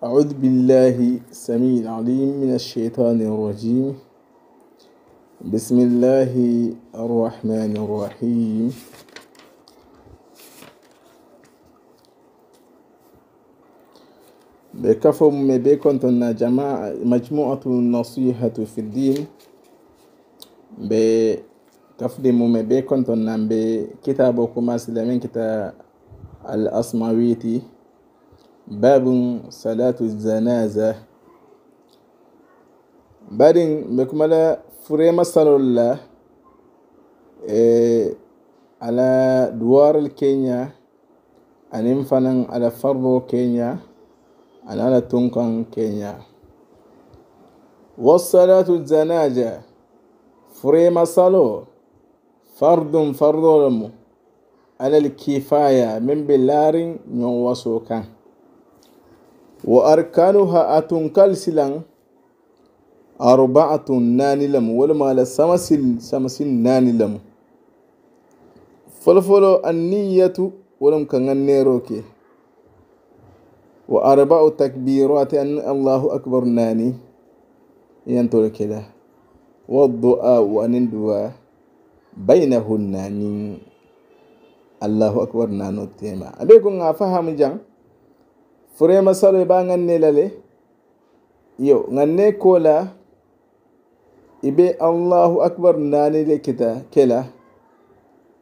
أعوذ بالله السميع العليم من الشيطان الرجيم بسم الله الرحمن الرحيم بكفهم مبيكون تنا جماعة مجموعة النصيحة في الدين بكفهم مبيكون تنا بكتابكم أسلمين كتاب الأصمويتي babin salatu janaza barin be kumala furema salol la e, ala duwaral kenya anin fanan ala farro kenya ana ala tunkan kenya wasalatu janaja furema salo fardun farrolamu alal kifaya min bilarin yon waso kan wa arkanuha atun kalsilan arba'atun nanilam walima la samasin samasin nanilam folofolo anniyatu wolum kanga nero ke wa arba'u takbirati an allahu akbar nani tole kela wa du'a wa anin du'a bainahunna ni allahu akbar nano tema abe ko nga fahamu jang furema salo ba ganne lale yo ganne kola ibe allahu akbar nanile kita kela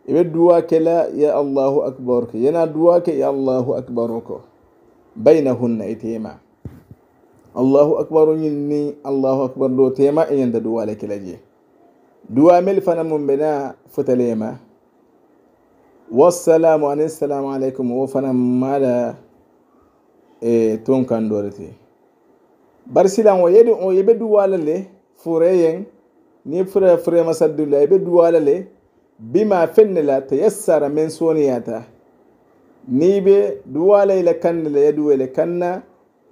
ibe duwa kela ya allahu akbar ke yana duwa ke ya allahu akbar ko bainahunna itema allahu akbar yinni allahu akbar do tema e yanda duwa le kela je duwa mel fana mum bena futalema wassalamu alaykum wa fana mala e ton kandorete bari silan o yeɗi on yeɓe duwala le fure yen ni furema saddulla yeɓe duwala le bima fenne la ta yassara men soniyata ni ɓe duwala ila kanna la yaduwele kanna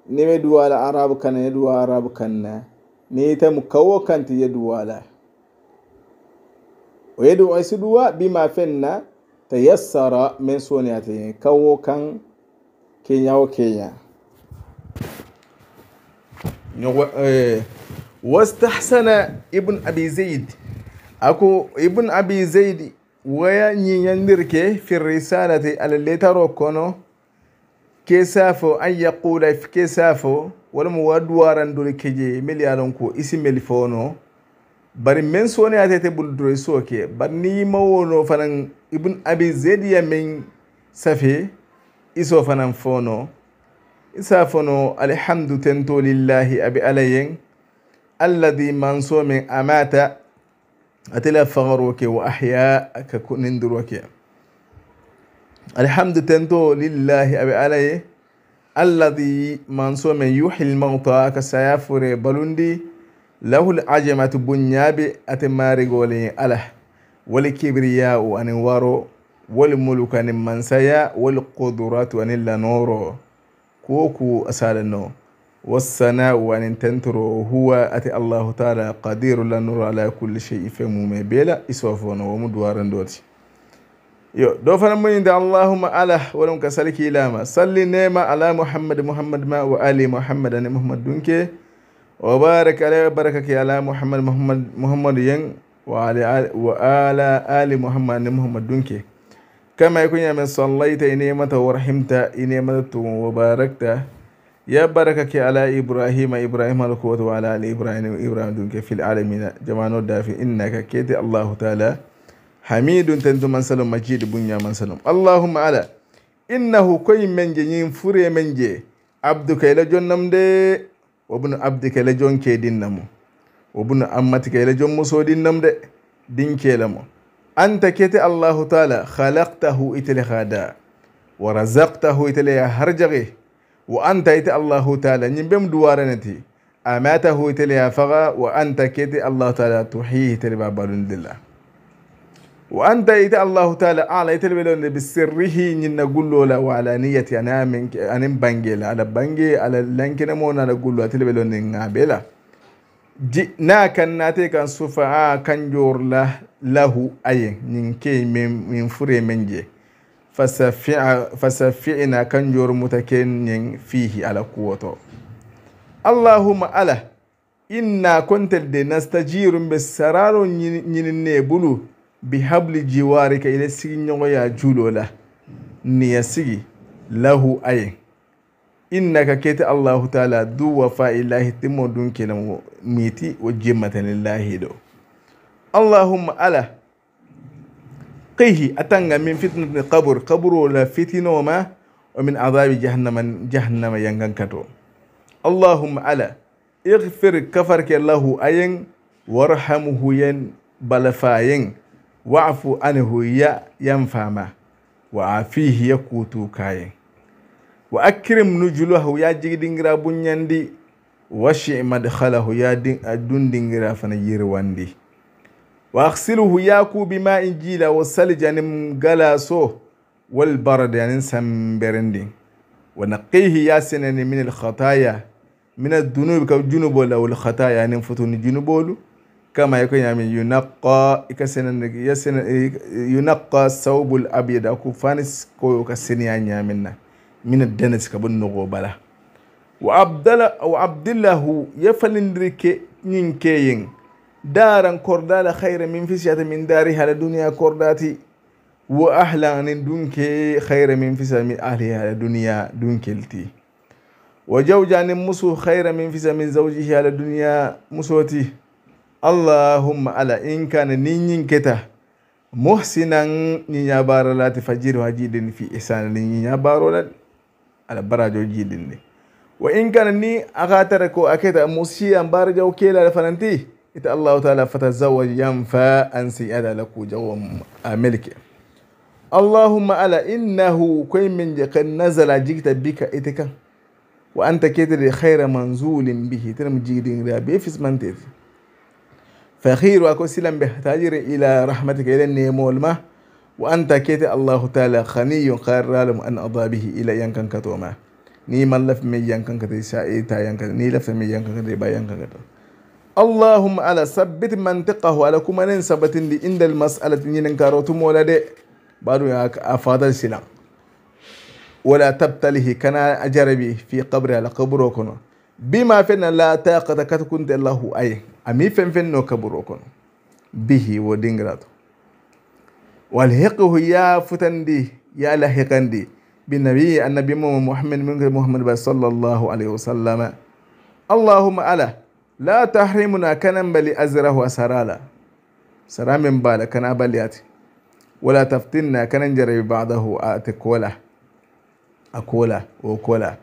ni ɓe duwala arabu kanna yaduwa arabu kanna ni tamu kawo kanti yaduwala o yeɗi on si duwa bima fenna ta yassara men soniyata yen kawo kan Kenya o Kenya eh, wastahsana ibn abi zaid ako ibn abi zaid waya ñiñandirke fi risalati ala letaro kono ke safo an yaqula ke safo walama wa duwarandori keje meli ko isi meli bari men soni atete ɓuldoroy soke bari ni fanan ibn abi zaid ya men safe iso fanan fono isa fono alhamdu tento lillahi abi alayen alladi manso min amata atila fagaroke wa ahya aka nindiroke alhamdu tento lillahi abi alaye alladi manso min yuhi lmauta ka sayafure balundi lahu lajamatu bunyabe ate marigole ala wali kibriyau anin والملك أن من سيا والقدرات أن إلا نورو كوكو أسالنو والثناء أن تنترو هو أتي الله تعالى قدير لا نور على كل شيء فمومي بلا إسوافون ومدوارن دوتي yo ɗo fana moyinde allahuma ala waɗum ka saliki ilama salli nema ala muhammad muhammad ma wa ali muhammad ane muhammad dunke wa barak ala barakaki ala muhammad muhammad muhammadu yen wa ala ali muhammad ane muhammad dunke كما يكون من صليت إنيمة ورحمت إنيمة وباركت يا بركك على إبراهيم إبراهيم القوة وعلى آل إبراهيم إبراهيم دونك في العالمين جمعنا دافي إنك كيد الله تعالى حميد تندو من سلم مجيد بنيا من سلم اللهم على إنه كي من جنين فري من جي عبدك إلى جنم دي وابن عبدك إلى جن كيدين نمو وابن أمتك إلى جن مسودين نم دي دين كيلمو أنت كيتي الله تعالى خلقته إتلي غدا ورزقته إتلي هرجغي وأنت إتلي الله تعالى نيمبم دوارنتي أماته إتلي فغا وأنت كيتي الله تعالى تحييه إتلي بابالون دلا وأنت إتي الله تعالى أعلى إتلي بلون بسره نينا قلو لا وعلى نية أنا منك أنا بانجي على بانجي على لنكنا مونا نقول له إتلي بلون نعبي jinakan nate kan sufaa kanjorla lahu aye min key min fure men je fasafina kanjor mutake nin fihi ala kuwoto allahuma ala inna kontel de nastajiru be sararo ñininne bulu bi habli jiwarika ila sigi ñogoya julola niya sigi lahu ayen innaka kete allahu taala du wafa illahi timmo dun kenamo miiti wo jemmatanillahi ɗo allahumma ala qihi atanga min fitnati qabur qaburo la fitinoma ومن عذاب جهنم جهنم ينكنكتو اللهم على اغفر كفرك الله أين وارحمه ين بلفاين واعفو عنه يا ينفاما وعافيه يكوتو كاين wa akrim nujuluhu ya jigidingira bunyandi wa shi madkhalahu ya dundingira fana yirwandi wa akhsiluhu ya ku bima injila wa saljanim galaso wal barad yanin samberendi wa naqihi yasinani min al khataya min ad dunub ka junubo la wal khataya yanin futuni junubolu kama yako yami yunaqqa ikasenani yasinani yunaqqa sawbul abyad aku fanis ko kasini yanyaminna min dennis ka bun nogo bala wa abdala wa abdillahu yafalindirike nyin keyin daran kordala khayra min fisiyata min dari hala duniya kordati wa ahlanin dunke khayra min fisa min ahli hala duniya dunkelti wa jawjanin musu khayra min fisa min zawjihi hala duniya musoti allahumma ala in kana nin nyinketa muhsinan nyinya baralati fajiru hajidin fi ihsanin nyinya barolati على براجوجي دني وإن كان ني أغاتر كو أكيد موسي أن بارجو كيلا لفننتي إت الله تعالى فتزوج ينفى أن سيادة لكو جو ملكي اللهم ألا إنه كي من جك نزل جيت بك إتك وأنت كتر خير منزول به ترم جيدين رابي في سمنتيتي فخير وأكو سلم تاجر إلى رحمتك إلى النيمو المه wa anta kete allahu taala khaniyun kharralum an adabihi ila yankanka to ma ni man laf me yankanka te sa e ta ni laf me yankanka te ba yankanka to allahumma ala sabbit mantiqahu ala kuma nin inda di indal mas'alati nin karotu mola de bado ya a fadar silam wala tabtalihi kana ajarabi fi qabri ala qabro kono bima fenna la taqata kat kunte allahu ay ami fen fen no kaburo kono bihi wo dingrato والهقه يا فتندي يا لهقندي بالنبي النبي محمد من محمد صلى الله عليه وسلم اللهم ألا لا تحرمنا كنم بل أزره وسرالا سرام من بالك أنا بلياتي ولا تفتنا كننجر ببعضه آتك ولا أكولا وكولا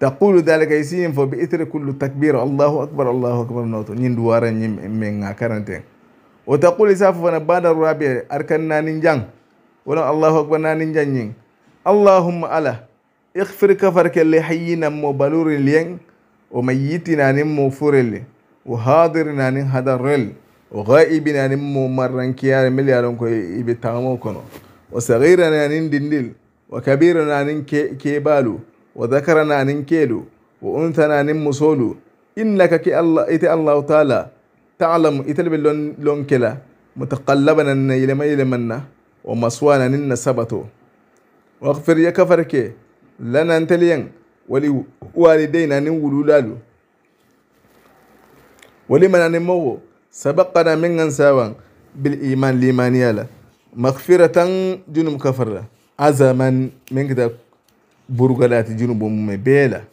تقول ذلك يسين فبإثر كل تكبير الله أكبر الله أكبر نوتو نين دوارا نين من كارنتين وتقول إساف فنبادا الرابع أركن نانجان ولا الله أكبر نانجان اللهم ألا اغفر كفرك اللي حينا مبالور لين وميتنا نمو فورل وحاضرنا نهدرل وغائبنا نمو مرنكيار مليارون كو يبتامو كنو وصغيرنا نندندل وكبيرنا ننكيبالو وذكرنا ننكيلو وأنثنا نمو سولو إنك كي الله إتي الله تعالى تعلم إتلب اللون لون كلا متقلبنا يلما يلمنا ومسوانا نن سبتو واغفر يا كفرك لنا لين ولي والدينا نولو لالو ولمن مو سبقنا من ساوا بالإيمان لمن يالا مغفرة جنوب كفر عزما من كذا برغلات جنوب مبيلا أمم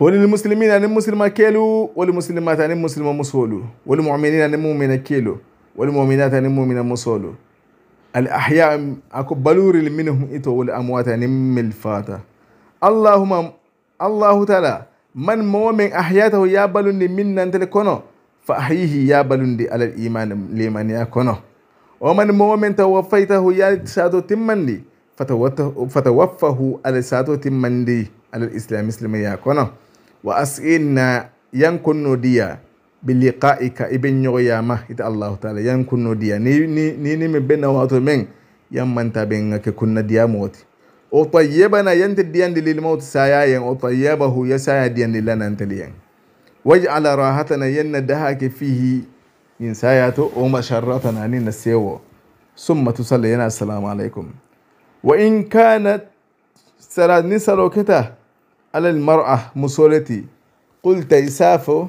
وللمسلمين أن المسلم كيلو وللمسلمات أن المسلم مسولو وللمؤمنين أن المؤمن كيلو وللمؤمنات أن المؤمن مسولو الأحياء أكبلور منهم إتو والأموات أن ملفاتا اللهم الله تعالى من مؤمن أحياته يا بلوني من أنت لكونو فأحيه يا بلوني على الإيمان لمن يكونو ومن مؤمن توفيته يا سادو تمني فتوفه على سادو تمني على الإسلام مسلم يا كونو وأسئلنا ينكن ديا بلقائك ابن يغيا ما إذا الله تعالى ينكن ديا ني ني ني, ني من بين واتو من يمن تبينك كنا ديا موتي وطيبنا ينت ديان للموت سايا وطيبه يسايا ديان لنا انت لين واجعل راحتنا ين دهاك فيه إن ساياتو ومشرتنا نين السيو ثم تصلي السلام عليكم وإن كانت سرادني سلوكته على المرأة مسولتي قلت يسافو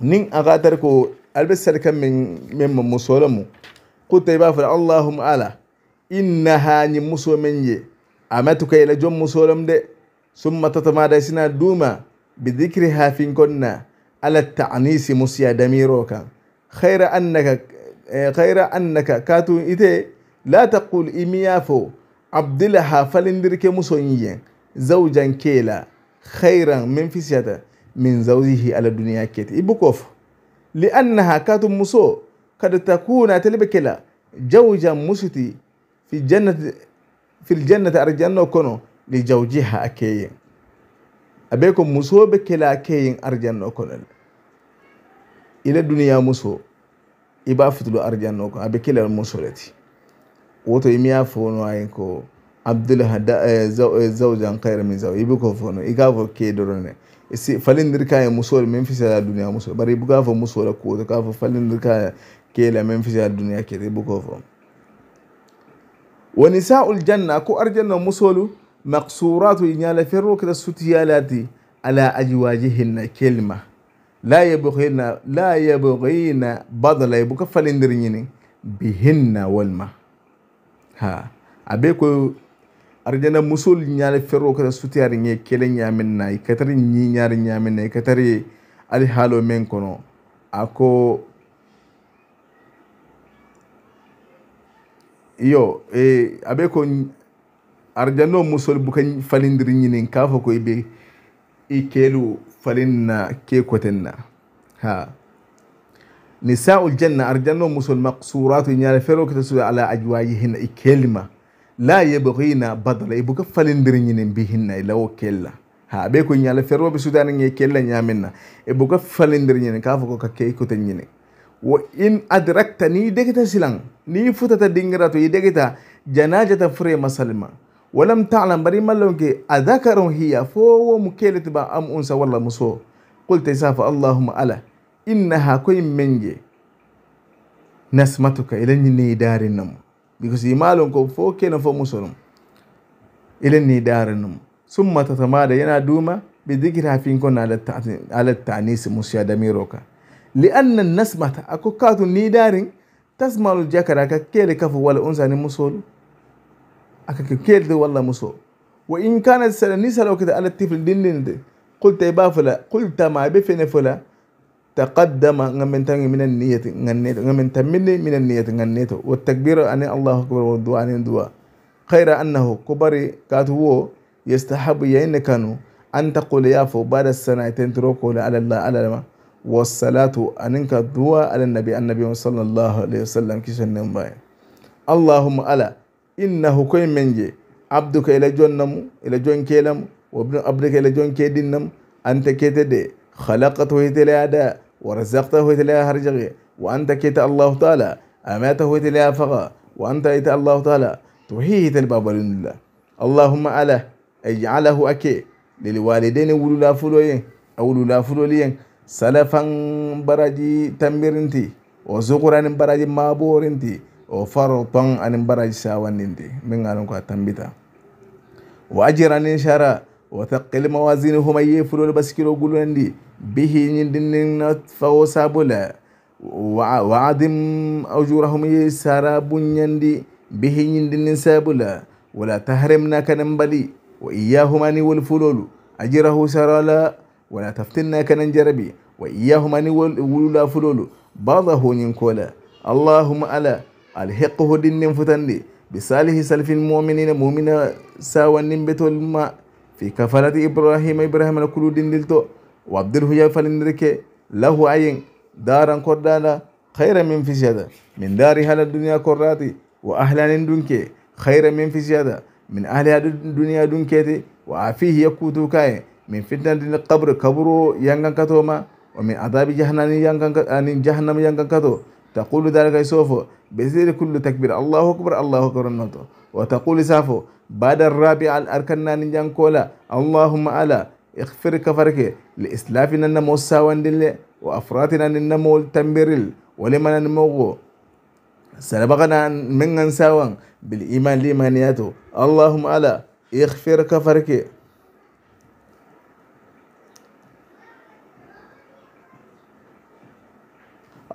نين أغادركو البسر كم من من مسولمو قلت يبافر اللهم ألا إنها ني مسولمني أمتك إلى جم مسولم دي ثم تتما دايسنا دوما بذكرها فين كنا على التعنيس مسيا دميروكا خير أنك خير أنك كاتو إتي لا تقول إميافو عبد الله فلندرك مسولمني زوجا كيلا خيرا من فسياتا من زوجه على الدنيا كيت إبوكوف لأنها كاتو مسو قد تكون تلبكلا زوجا مسوتي في الجنة في الجنة أرجانو كونو لزوجها أكيين أبيكم مسو بكلا أكيين أرجانو كونو إلى الدنيا مسو إبا فتلو أرجانو كونو أبيكلا المسو لتي woto imiya fono abdul eh, zawjan eh, kayar mai zaw ibi ko fono iga fo falin dirka ya muso da min ya duniya musole bari ibuga fo ta kafa ka dirka ya ke la min ya duniya ke ibu ko fo wani sa'ul janna ko arjanna musolu maqsuratu iñala ferro ya lati ala na kelma la yabghina la yabghina badala ibuka falin ñinin bihinna walma ha abe ko arjana musol ñaale ferro kata sutiyari ñe kele ñamen na i katari ñiñaari ñamen na i katari ali haalo men kono a ko yo e, a be ko arjano musol buka falindiri ñinin ka fo ko i be i kelu falin na ke koten na ha nisaul janna arjano musol maqsuratu ñaale ferro kata suta ala ajwayihinna i kelima laa la yebghina badala e buka falindirñinen bihinna e lawo kella ha ɓe yaala ñala ferroɓe sudaneñe kella ñamenna e buka falindirñinen ka fo ko ka keykoten ñinen wo in adrakta ni degita silan ni futata dingira to i degita janajata fure masalma walam talam bari mallonke adakaron hiya fo wo mu keletiba am unsa walla muso qulta safa allahuma ala innaha koye menje nasmatuka elañi neyi darin namo because imalon ko fo kenan fo musulun ilin ni darinum sun ma da yana duma bi zikir fi kon alatta ne su musu ya dami roka li'annan mata a kukatun ni darin tasmalu jakara ka kere kafa wala unsa ni musul a ka kere da wala musul wa in kana sanani salauka da alatta fil dindin da kulta ba fula kulta ma bi fene fula تقدم من تاني من النية غنيت من تمني من النية غنيت والتكبير أن الله أكبر والدعاء عن الدعاء خير أنه كبري كاتو يستحب يين كانوا أن تقول يافو بعد السنة تروكو على الله على ما والصلاة أنك دعاء على النبي النبي صلى الله عليه وسلم كيشن باين اللهم ألا إنه كوي منجي عبدك إلى جنم إلى جن كيلم وابن عبدك إلى جن كيدنم أنت كيتدي خلقته هيتلي ورزقته إتلا هرجي وأنت كيت الله تعالى أماته إتلا فغا وأنت ايت الله تعالى توهي تلباب الله اللهم ألا اجعله أكي للوالدين ولولا فلوين أو لولا فلوين سلفا براجي تمرنتي وزقرا براجي مابورنتي وفرطا أن براجي ساواننتي من قالوا تنبتا وأجرني شرا وثقل موازينه من يفلو البسكيل وقولون به نندن فهو سابولا وعدم أجورهم يسارب يندي به نندن سابولا ولا تهرمنا كنمبلي وإياهم أني والفلول أجره سرالا ولا تفتنا كننجربي وإياهم أني والولا فلول بعضه ينكولا اللهم ألا الحقه دين فتندي بصالح سلف المؤمنين مؤمنا ساوى النبت الماء في كفالة إبراهيم إبراهيم نكلو دندلتو وابدله يا فلندرك له عين دارا قدانا خير من في زيادة من دارها الدنيا كراتي وأهلا دنك خير من في زيادة من أهلها الدنيا دنكتي وعفيه يكوتو كاين من فتنة القبر كبرو يانغان كتوما ومن عذاب جهنم يانغان يعني جهنم يانغان كتو تقول ذلك سوفو بزير كل تكبير الله أكبر الله أكبر النطو وتقول سافو بعد الرابع الأركان نجان كولا اللهم على اغفر كفرك لإسلافنا النمو الساوان وأفراتنا النمو التنبيرل ولمن النمو سنبغنا من ساوان بالإيمان لإيمانياته اللهم على اغفر كفرك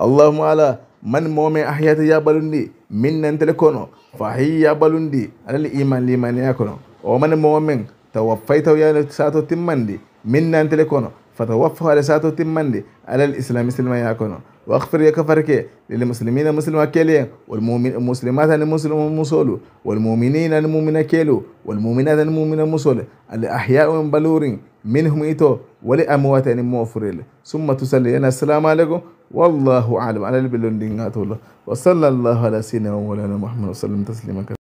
اللهم على من مومي أحيات يا بلوندي من nantele فهي يا hiya balundi alal iman limaniya kono o man momen tawaffaitahu ya من timmandi فتوفى على ساتو تمندي على الإسلام إسلام يكون واغفر يا كفرك للمسلمين مسلم كيلي والمؤمن المسلمات المسلم مسولو والمؤمنين المؤمن كيلو والمؤمنات المؤمن مسول الأحياء من بلورين منهم ايتو ولأموات الموفرين ثم تسلي السلام عليكم والله أعلم على اللي بلون وصلى الله على سيدنا مولانا محمد وسلم تسليما كثيرا